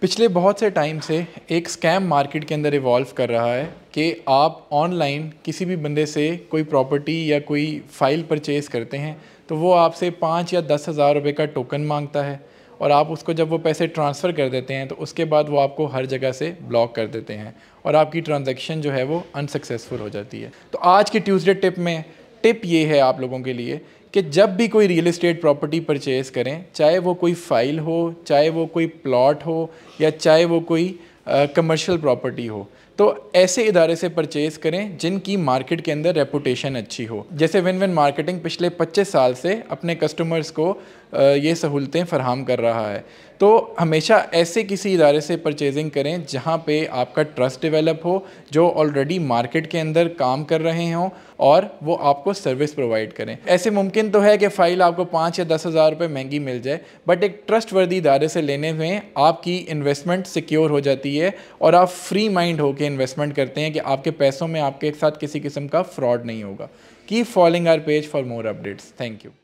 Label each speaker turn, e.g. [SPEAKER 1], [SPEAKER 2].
[SPEAKER 1] पिछले बहुत से टाइम से एक स्कैम मार्केट के अंदर इवॉल्व कर रहा है कि आप ऑनलाइन किसी भी बंदे से कोई प्रॉपर्टी या कोई फ़ाइल परचेज़ करते हैं तो वो आपसे पाँच या दस हज़ार रुपये का टोकन मांगता है और आप उसको जब वो पैसे ट्रांसफ़र कर देते हैं तो उसके बाद वो आपको हर जगह से ब्लॉक कर देते हैं और आपकी ट्रांजेक्शन जो है वो अनसक्सेसफुल हो जाती है तो आज की ट्यूसडे टिप में टिप ये है आप लोगों के लिए कि जब भी कोई रियल इस्टेट प्रॉपर्टी परचेज़ करें चाहे वो कोई फ़ाइल हो चाहे वो कोई प्लॉट हो या चाहे वो कोई कमर्शियल uh, प्रॉपर्टी हो तो ऐसे इदारे से परचेज करें जिनकी मार्केट के अंदर रेपुटेशन अच्छी हो जैसे विन विन मार्केटिंग पिछले 25 साल से अपने कस्टमर्स को ये सहूलतें फरहम कर रहा है तो हमेशा ऐसे किसी इदारे से परचेजिंग करें जहाँ पे आपका ट्रस्ट डेवलप हो जो ऑलरेडी मार्केट के अंदर काम कर रहे हों और वो आपको सर्विस प्रोवाइड करें ऐसे मुमकिन तो है कि फ़ाइल आपको पाँच या दस हज़ार रुपये महंगी मिल जाए बट एक ट्रस्ट वर्दी इदारे से लेने में आपकी इन्वेस्टमेंट सिक्योर हो जाती है और आप फ्री माइंड होकर इन्वेस्टमेंट करते हैं कि आपके पैसों में आपके साथ किसी किस्म का फ्रॉड नहीं होगा keep following our page for more updates thank you